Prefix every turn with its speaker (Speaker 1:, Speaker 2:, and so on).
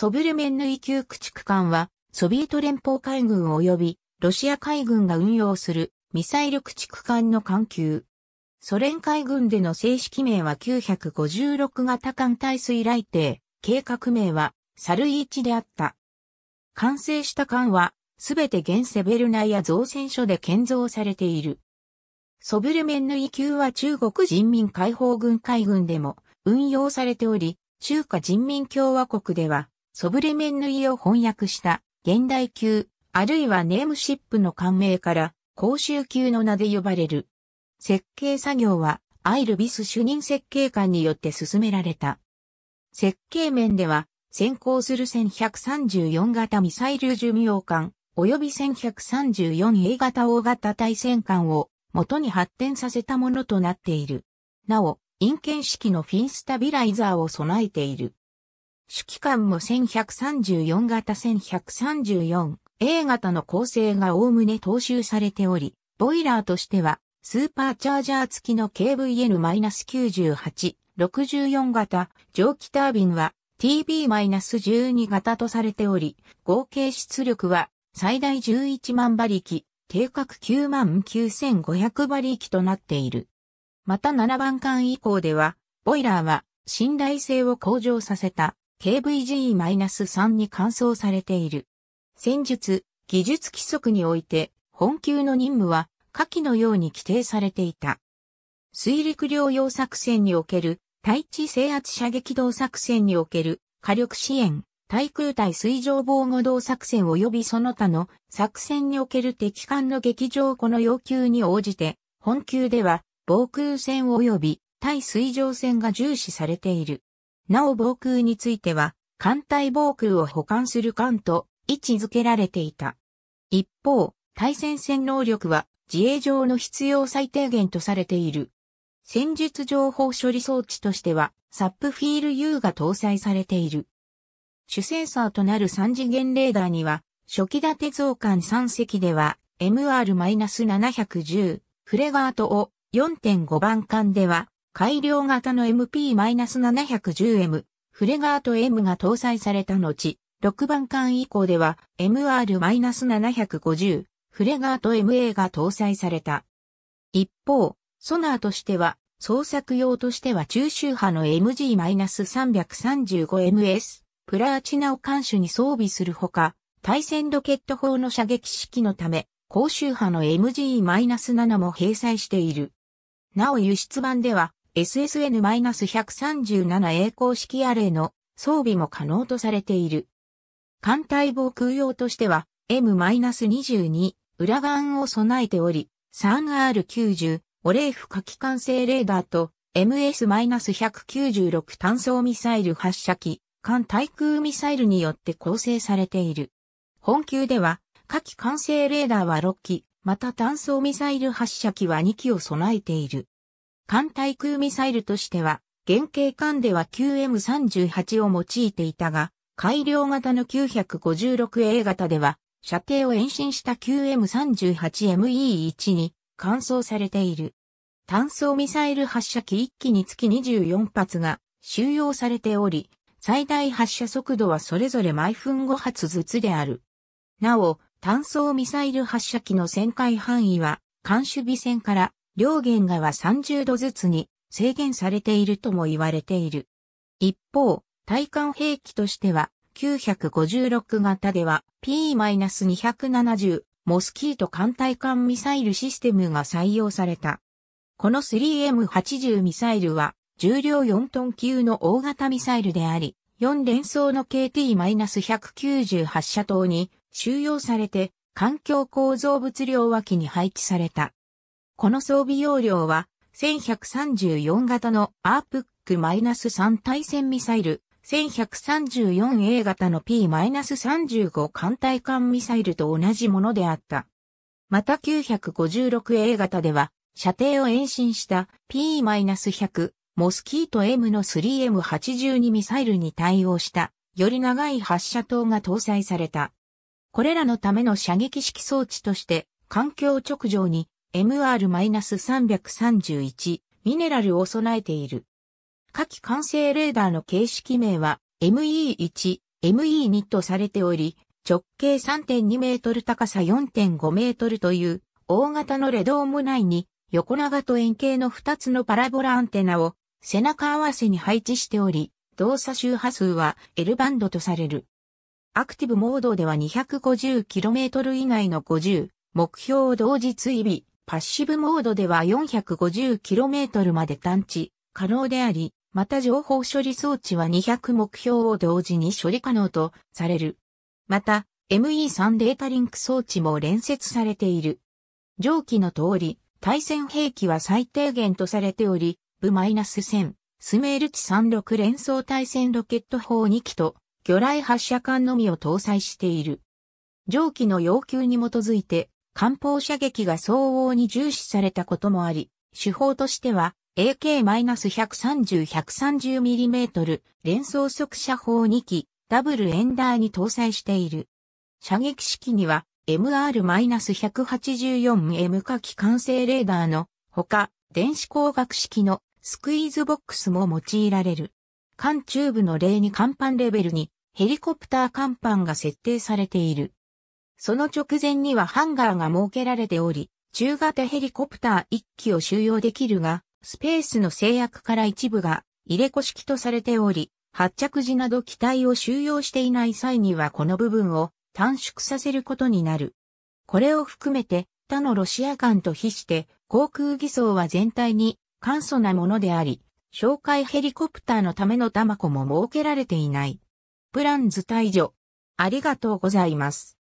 Speaker 1: ソブルメンヌイ級駆逐艦は、ソビエト連邦海軍及びロシア海軍が運用するミサイル駆逐艦の艦級。ソ連海軍での正式名は956型艦隊水雷艇、計画名はサルイーチであった。完成した艦は、すべて現セベルナや造船所で建造されている。ソブルメンヌイ級は中国人民解放軍海軍でも運用されており、中華人民共和国ではソブレメンヌイを翻訳した現代級、あるいはネームシップの感銘から、公衆級の名で呼ばれる。設計作業は、アイルビス主任設計官によって進められた。設計面では、先行する1134型ミサイル寿命艦、及び 1134A 型大型対戦艦を元に発展させたものとなっている。なお、陰検式のフィンスタビライザーを備えている。主機関も1134型1134 A 型の構成が概ね踏襲されており、ボイラーとしては、スーパーチャージャー付きの KVN-98、64型、蒸気タービンは TB-12 型とされており、合計出力は最大11万馬力、定格9万9500馬力となっている。また7番間以降では、ボイラーは信頼性を向上させた KVG-3 に換装されている。戦術、技術規則において、本級の任務は、下記のように規定されていた。水陸両用作戦における、対地制圧射撃動作戦における、火力支援、対空対水上防護動作戦及びその他の作戦における敵艦の劇場この要求に応じて、本級では、防空戦及び対水上戦が重視されている。なお防空については、艦隊防空を保管する艦と位置づけられていた。一方、対戦線能力は自衛上の必要最低限とされている。戦術情報処理装置としては、サップフィール U が搭載されている。主センサーとなる3次元レーダーには、初期立て増艦3隻では、MR-710、フレガートを4.5番艦では、改良型の MP-710M、フレガート M が搭載された後、6番艦以降では MR-750、フレガート MA が搭載された。一方、ソナーとしては、創作用としては中周波の MG-335MS、プラーチナを艦首に装備するほか、対戦ロケット砲の射撃式のため、高周波の MG-7 も閉載している。なお輸出版では、SSN-137 栄光式アレイの装備も可能とされている。艦隊防空用としては M-22 裏側を備えており、3R90 オレーフ火器管制レーダーと MS-196 単装ミサイル発射機、艦対空ミサイルによって構成されている。本級では、火器管制レーダーは6機、また単装ミサイル発射機は2機を備えている。艦対空ミサイルとしては、原型艦では QM38 を用いていたが、改良型の 956A 型では、射程を延伸した QM38ME1 に換装されている。単装ミサイル発射機1機につき24発が収容されており、最大発射速度はそれぞれ毎分5発ずつである。なお、単装ミサイル発射機の旋回範囲は、艦首尾線から両弦画は30度ずつに制限されているとも言われている。一方、体艦兵器としては、956型では P-270 モスキート艦隊艦ミサイルシステムが採用された。この 3M80 ミサイルは重量4トン級の大型ミサイルであり、4連装の k t 1 9 8車射塔に収容されて環境構造物量脇に配置された。この装備容量は、1134型のアープック -3 対戦ミサイル、1134A 型の P-35 艦隊艦ミサイルと同じものであった。また 956A 型では、射程を延伸した P-100 モスキート M の 3M82 ミサイルに対応した、より長い発射塔が搭載された。これらのための射撃式装置として、環境直上に MR-331 ミネラルを備えている。下記完成レーダーの形式名は ME1、ME2 とされており、直径3.2メートル高さ4.5メートルという大型のレドーム内に横長と円形の2つのパラボラアンテナを背中合わせに配置しており、動作周波数は L バンドとされる。アクティブモードでは 250km 以内の50目標を同時追尾、パッシブモードでは 450km まで探知可能であり、また情報処理装置は200目標を同時に処理可能とされる。また、ME3 データリンク装置も連接されている。上記の通り、対戦兵器は最低限とされており、ス1 0 0 0スメール値36連装対戦ロケット砲2機と、魚雷発射管のみを搭載している。上記の要求に基づいて、艦砲射撃が相応に重視されたこともあり、手法としては AK-130-130mm 連装速射砲2機ダブルエンダーに搭載している。射撃式には MR-184M 火器管制レーダーのほか電子工学式のスクイーズボックスも用いられる。艦中部の例に艦板レベルにヘリコプター艦板が設定されている。その直前にはハンガーが設けられており、中型ヘリコプター1機を収容できるが、スペースの制約から一部が入れ子式とされており、発着時など機体を収容していない際にはこの部分を短縮させることになる。これを含めて他のロシア艦と比して航空偽装は全体に簡素なものであり、哨戒ヘリコプターのための玉子も設けられていない。プランズ退場。ありがとうございます。